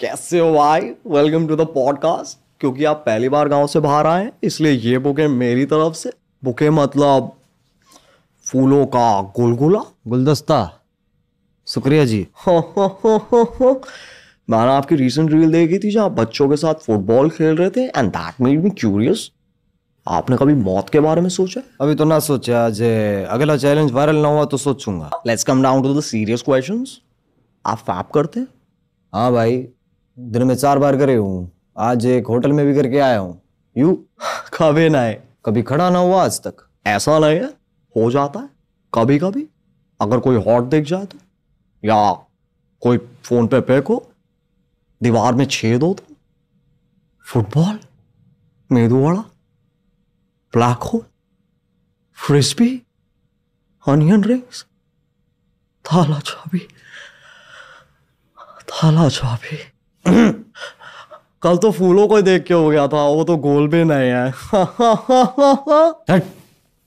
कैसे हो भाई वेलकम टू द पॉडकास्ट क्योंकि आप पहली बार गांव से बाहर आए इसलिए ये बुके मेरी तरफ से बुके मतलब फूलों का गुलगुला गुलदस्ता शुक्रिया जी मैंने आपकी रीसेंट रील देखी थी जहाँ बच्चों के साथ फुटबॉल खेल रहे थे and that made me curious आपने कभी मौत के बारे में सोचा अभी तो ना सोचा जे अगला चैलेंज वायरल ना हुआ तो सोचूंगा let's come down to the serious questions आप फैप करते हैं हाँ भाई दिन में चार बार करे हूँ आज एक होटल में भी करके आया हूँ यू कभी ना है कभी खड़ा ना हुआ आज तक ऐसा नहीं है हो जाता है कभी कभी अगर कोई हॉट देख जाए तो या कोई फोन पे पैक हो दीवार में छेद हो तो football medu vada black hole frisbee onion rings थाला चाबी थाला चाबी कल तो फूलों को देख के हो गया था वो तो गोल भी नहीं है